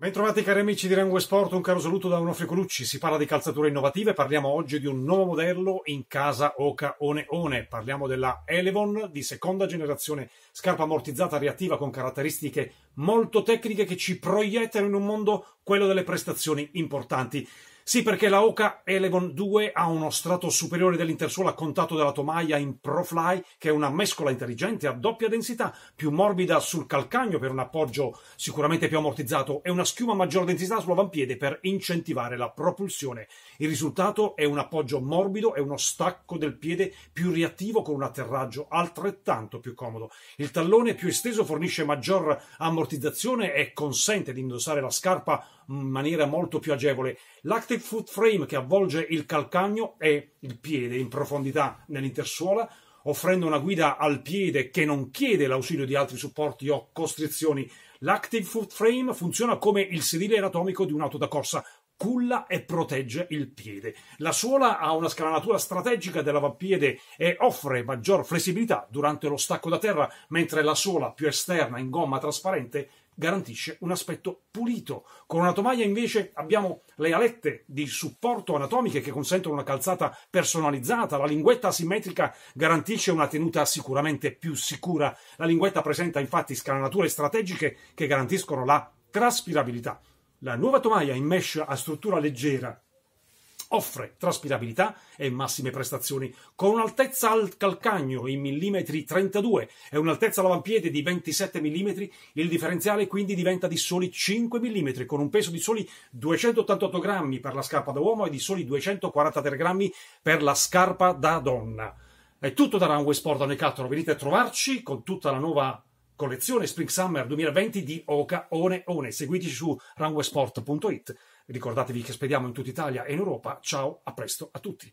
Bentrovati cari amici di Rangue Sport, un caro saluto da Onofrio Colucci. Si parla di calzature innovative, parliamo oggi di un nuovo modello in casa Oca One One. Parliamo della Elevon di seconda generazione, scarpa ammortizzata reattiva con caratteristiche molto tecniche che ci proiettano in un mondo, quello delle prestazioni importanti. Sì, perché la Oka Elegon 2 ha uno strato superiore dell'intersuolo contatto della tomaia in Profly, che è una mescola intelligente a doppia densità, più morbida sul calcagno per un appoggio sicuramente più ammortizzato e una schiuma a maggior densità sull'avampiede per incentivare la propulsione. Il risultato è un appoggio morbido e uno stacco del piede più reattivo con un atterraggio altrettanto più comodo. Il tallone più esteso fornisce maggior ammortizzazione e consente di indossare la scarpa maniera molto più agevole. L'active foot frame che avvolge il calcagno e il piede in profondità nell'intersuola, offrendo una guida al piede che non chiede l'ausilio di altri supporti o costrizioni. L'active foot frame funziona come il sedile anatomico di un'auto da corsa, culla e protegge il piede. La suola ha una scalanatura strategica del e offre maggior flessibilità durante lo stacco da terra, mentre la suola più esterna in gomma trasparente garantisce un aspetto pulito. Con una tomaia invece abbiamo le alette di supporto anatomiche che consentono una calzata personalizzata, la linguetta asimmetrica garantisce una tenuta sicuramente più sicura. La linguetta presenta infatti scalanature strategiche che garantiscono la traspirabilità. La nuova tomaia in mesh a struttura leggera offre traspirabilità e massime prestazioni, con un'altezza al calcagno in millimetri 32 e un'altezza all'avampiede di 27 mm, il differenziale quindi diventa di soli 5 mm, con un peso di soli 288 grammi per la scarpa da uomo e di soli 243 grammi per la scarpa da donna. È tutto da Runway Sport da Necattolo, venite a trovarci con tutta la nuova collezione Spring Summer 2020 di Oka One One. Seguiteci su runwaysport.it. Ricordatevi che spediamo in tutta Italia e in Europa. Ciao, a presto a tutti.